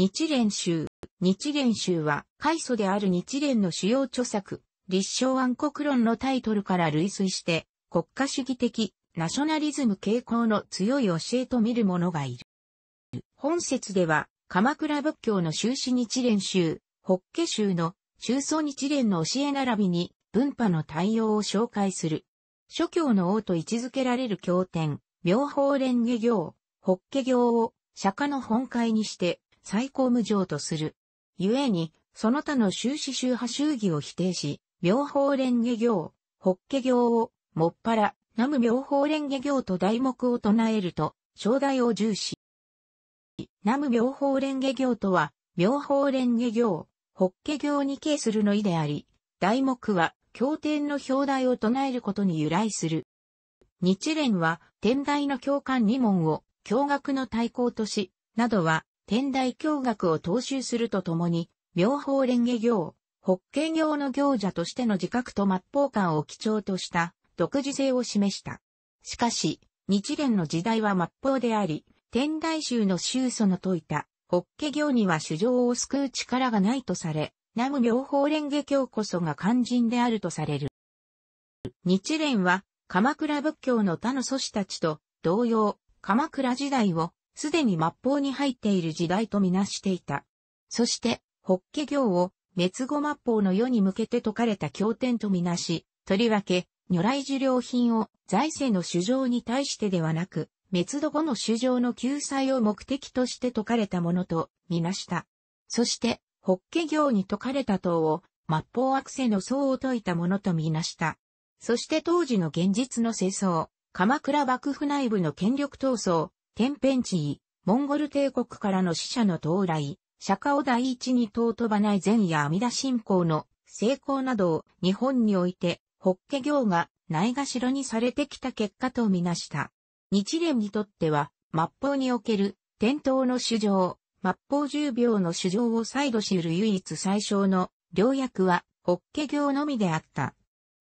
日蓮宗。日蓮宗は、開祖である日蓮の主要著作、立正暗黒論のタイトルから類推して、国家主義的、ナショナリズム傾向の強い教えと見る者がいる。本説では、鎌倉仏教の修士日蓮宗、法華宗の中祖日蓮の教え並びに、文化の対応を紹介する。諸教の王と位置づけられる経典、妙法蓮華行、法華行を釈迦の本会にして、最高無常とする。故に、その他の修士宗派修儀を否定し、妙法蓮華行、法華行を、もっぱら、南無妙法蓮華行と題目を唱えると、正題を重視。南無妙法蓮華行とは、妙法蓮華行、法華行に敬するの意であり、題目は、経典の表題を唱えることに由来する。日蓮は、天台の教官二門を、教学の対抗とし、などは、天台教学を踏襲するとともに、妙法蓮華行、法華行の行者としての自覚と末法感を基調とした独自性を示した。しかし、日蓮の時代は末法であり、天台宗の宗祖の説いた、法華行には主情を救う力がないとされ、南無妙法蓮華経こそが肝心であるとされる。日蓮は、鎌倉仏教の他の祖師たちと同様、鎌倉時代をすでに末法に入っている時代とみなしていた。そして、法華経を滅後末法の世に向けて説かれた経典とみなし、とりわけ、如来受領品を財政の主張に対してではなく、滅度後の主張の救済を目的として説かれたものとみなした。そして、法華経に説かれた塔を、末法悪世の層を解いたものとみなした。そして当時の現実の世相、鎌倉幕府内部の権力闘争、天ン地異、モンゴル帝国からの死者の到来、釈迦を第一に尊ばない善や阿弥陀信仰の成功などを日本において、法華行がないがしろにされてきた結果とみなした。日蓮にとっては、末法における、伝統の主張、末法十病の主張を再度知る唯一最小の、良薬は、法華行のみであった。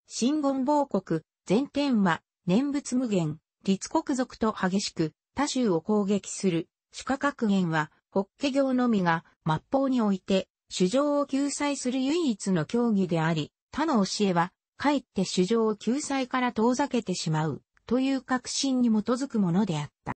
新言亡国、前天は、念仏無限、律国族と激しく、他州を攻撃する、主家格言は、法華経のみが、末法において、主情を救済する唯一の教義であり、他の教えは、かえって主情を救済から遠ざけてしまう、という確信に基づくものであった。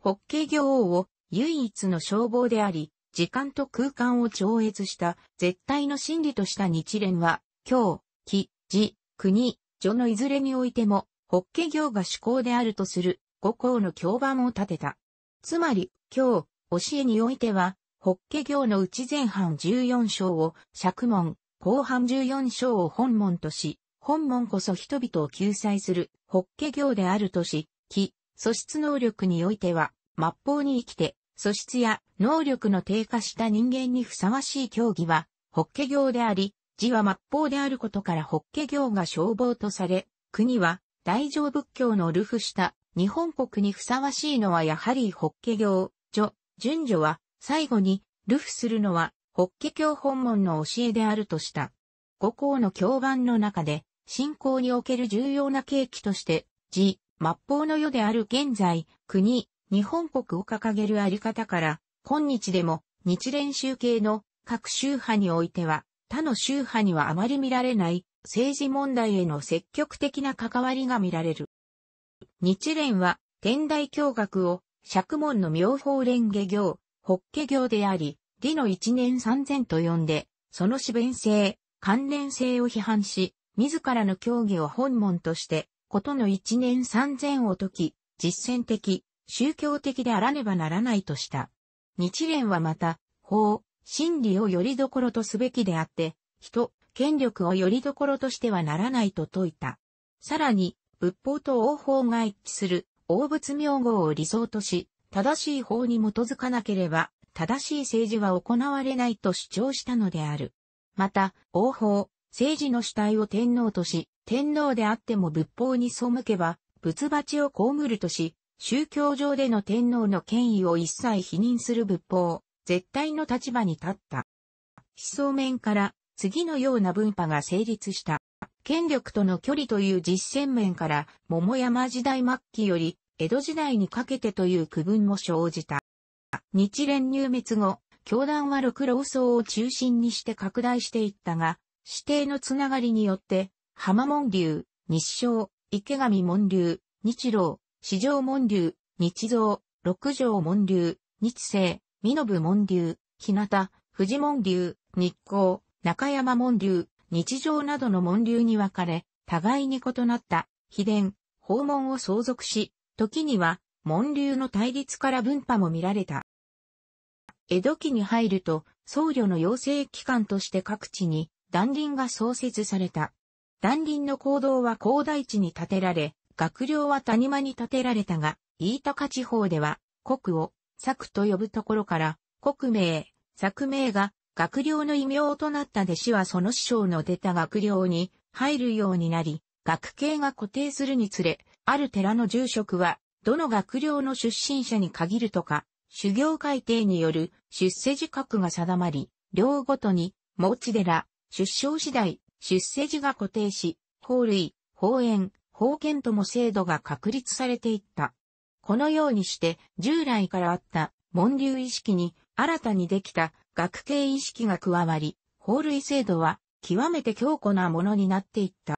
法華経王を唯一の消防であり、時間と空間を超越した絶対の真理とした日蓮は、今日、木、国、序のいずれにおいても、法華経が主公であるとする五行の教番を立てた。つまり、今日、教えにおいては、法華経のうち前半14章を釈門、後半14章を本門とし、本門こそ人々を救済する法華経であるとし、気、素質能力においては、末法に生きて、素質や能力の低下した人間にふさわしい教義は、法華経であり、字は末法であることから法華経が消防とされ、国は大乗仏教のルフした日本国にふさわしいのはやはりッケ行、序、順序は、最後に、ルフするのは、法華経本門の教えであるとした。五項の教版の中で、信仰における重要な契機として、自、末法の世である現在、国、日本国を掲げるあり方から、今日でも、日蓮宗系の各宗派においては、他の宗派にはあまり見られない、政治問題への積極的な関わりが見られる。日蓮は、天台教学を、釈門の妙法蓮華行、法華行であり、理の一年三千と呼んで、その四弁性、関連性を批判し、自らの教義を本門として、ことの一年三千を解き、実践的、宗教的であらねばならないとした。日蓮はまた、法、真理をよりどころとすべきであって、人、権力をよりどころとしてはならないと説いた。さらに、仏法と王法が一致する、王仏名号を理想とし、正しい法に基づかなければ、正しい政治は行われないと主張したのである。また、王法、政治の主体を天皇とし、天皇であっても仏法に背けば、仏鉢を被るとし、宗教上での天皇の権威を一切否認する仏法、絶対の立場に立った。思想面から次のような文化が成立した。権力との距離という実践面から、桃山時代末期より、江戸時代にかけてという区分も生じた。日蓮入滅後、教団は六老僧を中心にして拡大していったが、指定のつながりによって、浜門流、日照、池上門流、日郎、四条門流、日蔵、六条門流、日生、身信門流、日向、藤門流、日光、中山門流、日常などの門流に分かれ、互いに異なった秘伝、訪問を相続し、時には門流の対立から分派も見られた。江戸期に入ると僧侶の養成機関として各地に団林が創設された。団林の行動は広大地に建てられ、学寮は谷間に建てられたが、飯高地方では、国を、作と呼ぶところから、国名、作名が学寮の異名となった弟子はその師匠の出た学寮に入るようになり、学系が固定するにつれ、ある寺の住職は、どの学寮の出身者に限るとか、修行改定による出世自覚が定まり、寮ごとに、持ち寺、出生次第、出世時が固定し、法類、法縁、法権とも制度が確立されていった。このようにして、従来からあった、門流意識に、新たにできた学系意識が加わり、法類制度は極めて強固なものになっていった。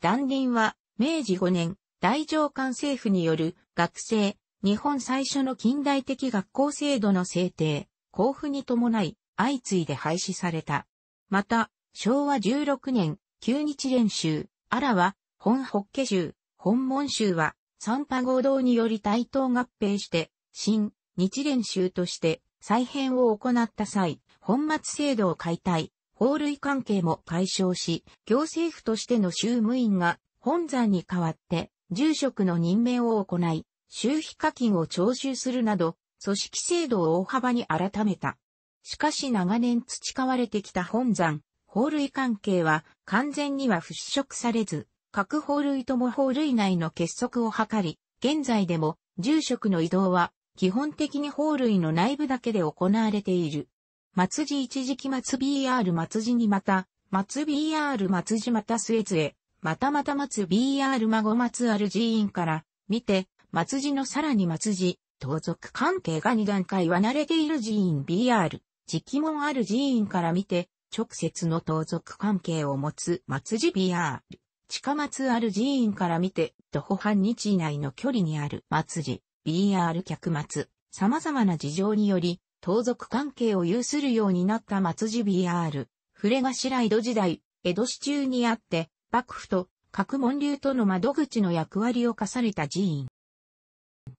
団林は明治5年、大上官政府による学生、日本最初の近代的学校制度の制定、交付に伴い、相次いで廃止された。また、昭和16年、旧日練習、あらは、本北家州、本門州は、三波合同により対等合併して、新、日練習として、再編を行った際、本末制度を解体、法類関係も解消し、行政府としての州務員が本山に代わって住職の任命を行い、州費課金を徴収するなど、組織制度を大幅に改めた。しかし長年培われてきた本山、法類関係は完全には払拭されず、各法類とも法類内の結束を図り、現在でも住職の移動は基本的に法類の内部だけで行われている。松寺一時期松 BR 松寺にまた、松 BR 松寺また末津またまた松 BR 孫松ある寺院から見て、松寺のさらに松寺、盗賊関係が2段階は慣れている寺院 BR、直門ある寺院から見て、直接の盗賊関係を持つ松寺 BR、近松ある寺院から見て、徒歩半日以内の距離にある松寺、BR 客松、様々な事情により、盗賊関係を有するようになった松寺 BR、触れ頭江戸時代、江戸市中にあって、幕府と各門流との窓口の役割を課された寺院。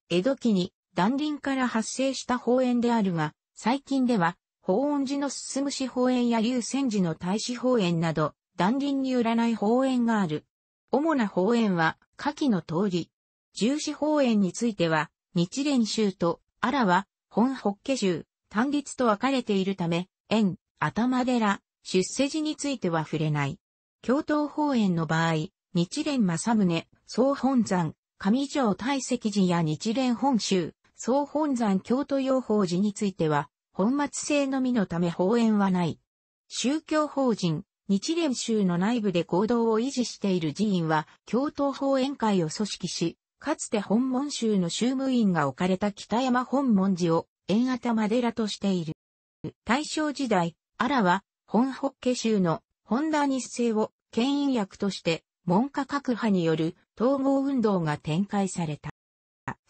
江戸期に、断輪から発生した法園であるが、最近では、法音寺の進む司法園や流仙寺の大使法園など、断輪に占い法園がある。主な法園は、下記の通り。重視法園については、日蓮宗と、あらは、本法華宗、単立と分かれているため、縁、頭寺、出世寺については触れない。京都法園の場合、日蓮正宗、総本山、上条大石寺や日蓮本宗、総本山京都養法寺については、本末性のみのため法園はない。宗教法人、日蓮宗の内部で行動を維持している寺院は、京都法園会を組織し、かつて本門宗の宗務院が置かれた北山本門寺を縁頭寺としている。大正時代、荒は本北家宗の本田日清を権威役として文科各派による統合運動が展開された。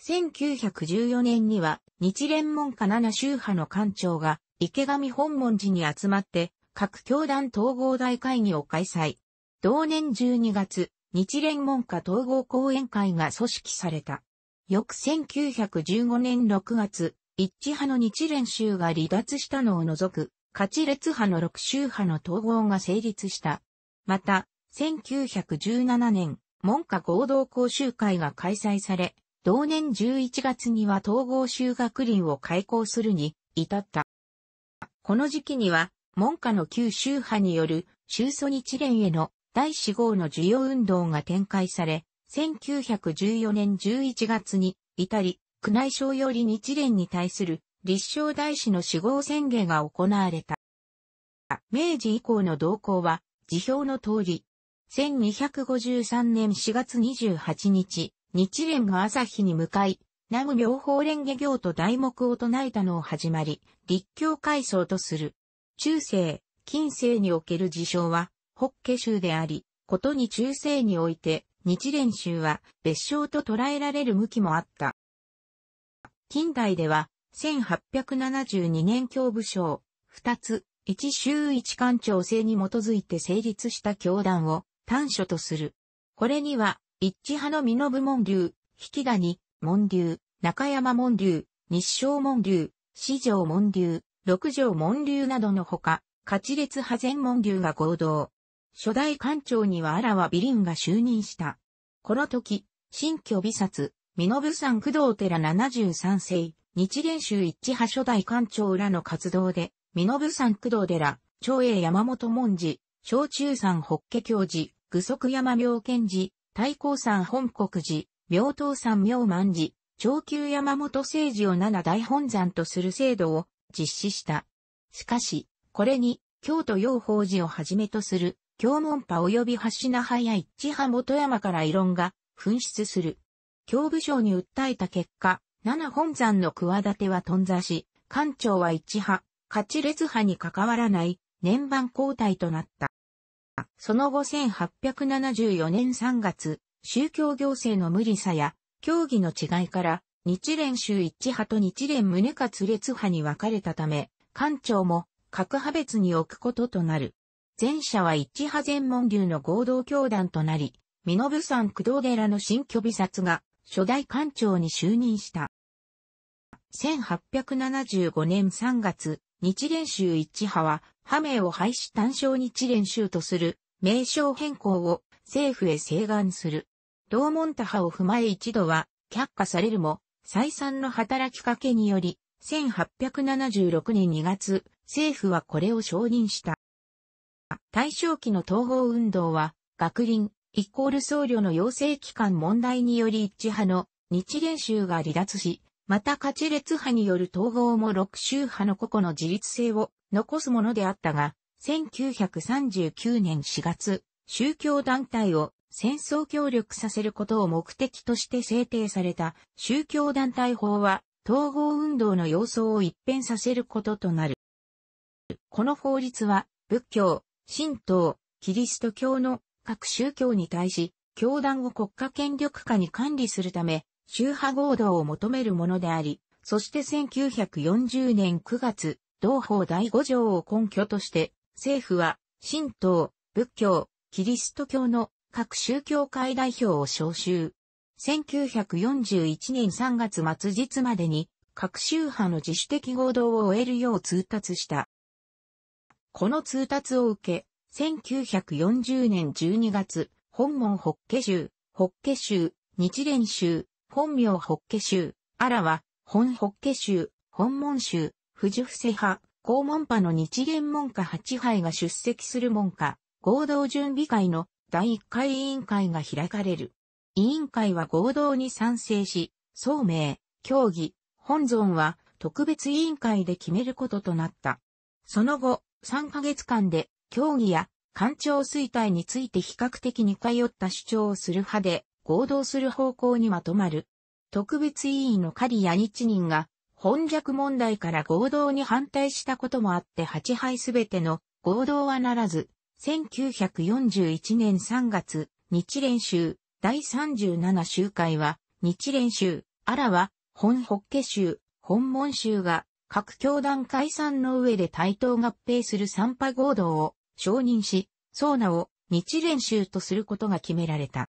1914年には日蓮門下7宗派の官庁が池上本門寺に集まって各教団統合大会議を開催。同年12月、日蓮門下統合講演会が組織された。翌1915年6月、一致派の日蓮宗が離脱したのを除く、勝列派の六宗派の統合が成立した。また、1917年、門下合同講習会が開催され、同年11月には統合修学林を開校するに至った。この時期には、門下の旧宗派による、宗祖日蓮への第4号の需要運動が展開され、1914年11月に、至り、宮内省より日蓮に対する立正大使の死号宣言が行われた。明治以降の動向は、辞表の通り、1253年4月28日、日蓮が朝日に向かい、南無妙法蓮華経と題目を唱えたのを始まり、立教階層とする。中世、近世における辞象は、北家州であり、ことに中世において、日蓮宗は別称と捉えられる向きもあった。近代では、1872年教部省、二つ、一州一官庁制に基づいて成立した教団を端所とする。これには、一致派の美延門流、引谷、門流、中山門流、日照門流、四条門流、六条門流などのほか、勝列派全門流が合同。初代館長には荒は美林が就任した。この時、新居美札、身延山工藤寺七十三世、日蓮宗一派初代館長らの活動で、身延山工藤寺、長英山本文寺、小中山法華教寺、具足山妙賢寺、太閤山本国寺、明東山明満寺、長久山本聖寺を七大本山とする制度を実施した。しかし、これに、京都養法寺をはじめとする教門派及び橋名派や一致派元山から異論が紛失する。教部省に訴えた結果、七本山の企ては頓挫し、官庁は一派、勝列派に関わらない年番交代となった。その後1874年3月、宗教行政の無理さや、教義の違いから、日蓮宗一派と日蓮宗勝列派に分かれたため、官庁も、核派別に置くこととなる。前者は一派全門流の合同教団となり、身延山工藤寺の新居美札が初代館長に就任した。1875年3月、日蓮宗一派は、派名を廃止単勝日蓮宗とする名称変更を政府へ請願する。同門他派を踏まえ一度は却下されるも、再三の働きかけにより、1876年2月、政府はこれを承認した。大正期の統合運動は、学林、イコール僧侶の養成機関問題により一致派の日蓮宗が離脱し、また勝ち列派による統合も六宗派の個々の自立性を残すものであったが、1939年4月、宗教団体を戦争協力させることを目的として制定された宗教団体法は統合運動の様相を一変させることとなる。この法律は仏教、神道、キリスト教の各宗教に対し、教団を国家権力下に管理するため、宗派合同を求めるものであり、そして1940年9月、同法第5条を根拠として、政府は、神道、仏教、キリスト教の各宗教会代表を招集。1941年3月末日までに、各宗派の自主的合同を終えるよう通達した。この通達を受け、1940年12月、本門北家州、北家州、日蓮州、本名北家州、あらは、本北家州、本門州、富士伏派、公門派の日蓮門下8杯が出席する門下、合同準備会の第1回委員会が開かれる。委員会は合同に賛成し、総名、協議、本尊は特別委員会で決めることとなった。その後、3ヶ月間で、競技や官庁衰退について比較的に通った主張をする派で、合同する方向にまとまる。特別委員の狩谷日人が、本弱問題から合同に反対したこともあって8敗すべての合同はならず、1941年3月、日蓮宗第37集会は、日蓮宗、あらは、本北家宗、本門宗が各教団解散の上で対等合併する三派合同を承認し、宗名を日蓮宗とすることが決められた。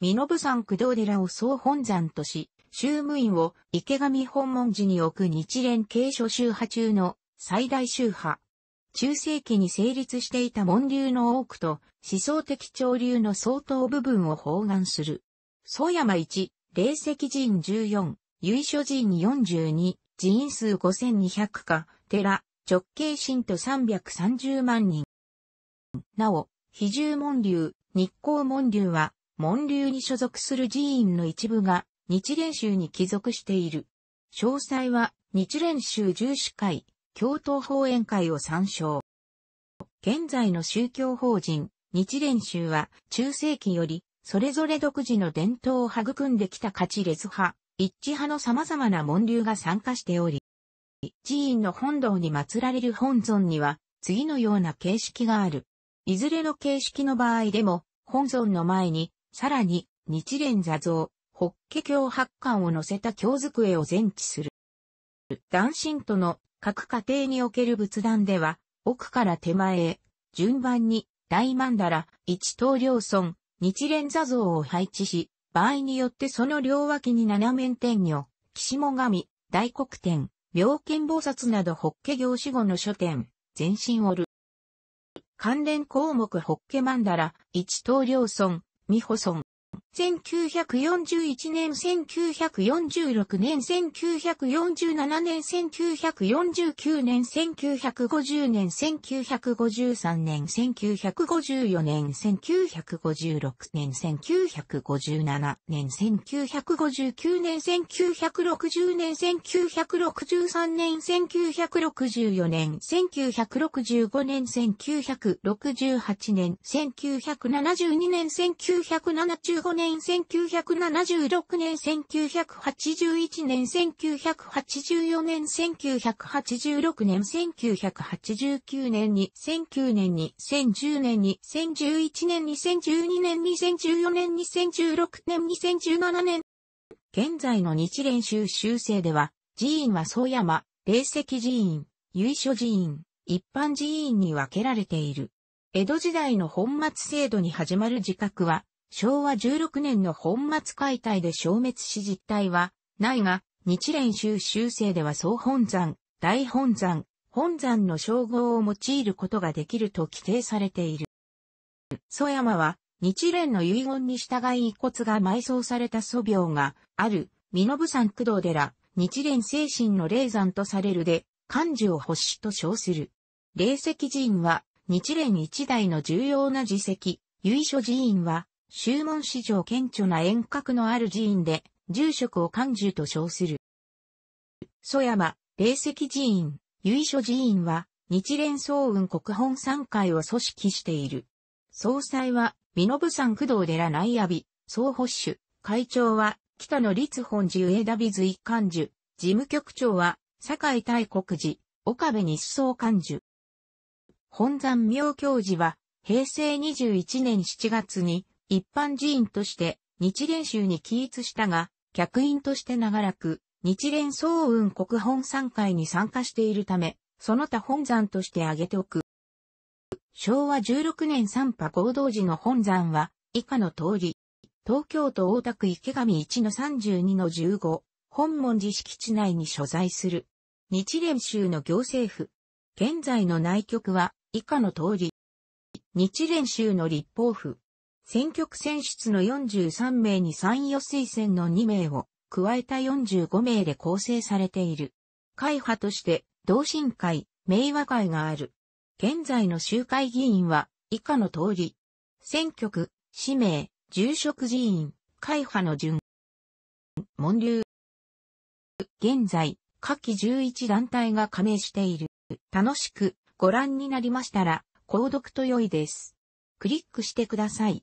身延山工藤寺を総本山とし、宗務院を池上本門寺に置く日蓮継承宗派中の最大宗派。中世紀に成立していた門流の多くと思想的潮流の相当部分を包含する。宗山1、霊石寺14、由緒寺42、寺院数5200か、寺、直径信徒330万人。なお、比重門流、日光門流は、門流に所属する寺院の一部が、日蓮宗に帰属している。詳細は、日蓮宗重視会、教頭講演会を参照。現在の宗教法人、日蓮宗は、中世紀より、それぞれ独自の伝統を育んできた価値列派、一致派の様々な門流が参加しており、寺院の本堂に祀られる本尊には、次のような形式がある。いずれの形式の場合でも、本尊の前に、さらに、日蓮座像、法華経発巻を載せた経机を前置する。男神との各家庭における仏壇では、奥から手前へ、順番に、大曼荼羅、一刀両尊、日蓮座像を配置し、場合によってその両脇に七面天女、岸も神、大黒天、妙見菩薩など法華行死後の書店、全身おる。関連項目法華曼荼羅、一刀両村、美穂村、1941年、1946年、1947年、1949年、1950年、1953年、1954年、1956年、1957年、1959年、1960年、1963年、1964年、1965年、1968年、1972年、1975年、年1976年1981年1984年1986年1989年に2009年に2010年に2011年2012年2014年2016年2017年現在の日練習修正では寺院は総山、霊石寺院、由緒寺院、一般寺院に分けられている。江戸時代の本末制度に始まる自覚は、昭和16年の本末解体で消滅し実態は、ないが、日蓮宗修正では総本山、大本山、本山の称号を用いることができると規定されている。曽山は、日蓮の遺言に従い遺骨が埋葬された祖廟がある、身延山駆動寺、日蓮精神の霊山とされるで、漢字を発と称する。霊石寺院は、日蓮一代の重要な寺石、由緒寺院は、宗門史上顕著な遠隔のある寺院で、住職を漢樹と称する。蘇山、霊石寺院、由緒寺院は、日蓮総運国本参会を組織している。総裁は、身延山工藤寺内阿ビ総保守、会長は、北野律本寺上田美随漢樹、事務局長は、堺大国寺、岡部日総漢樹。本山明教寺は、平成21年7月に、一般寺院として日蓮宗に起立したが、客員として長らく日蓮総運国本参会に参加しているため、その他本山として挙げておく。昭和16年三波合同時の本山は、以下の通り、東京都大田区池上1の32の15、本門寺敷地内に所在する、日蓮宗の行政府。現在の内局は、以下の通り、日蓮宗の立法府、選挙区選出の43名に参与推薦の2名を加えた45名で構成されている。会派として同心会、名和会がある。現在の集会議員は以下の通り。選挙区、氏名、住職寺院、会派の順。門流。現在、下記11団体が加盟している。楽しくご覧になりましたら、購読と良いです。クリックしてください。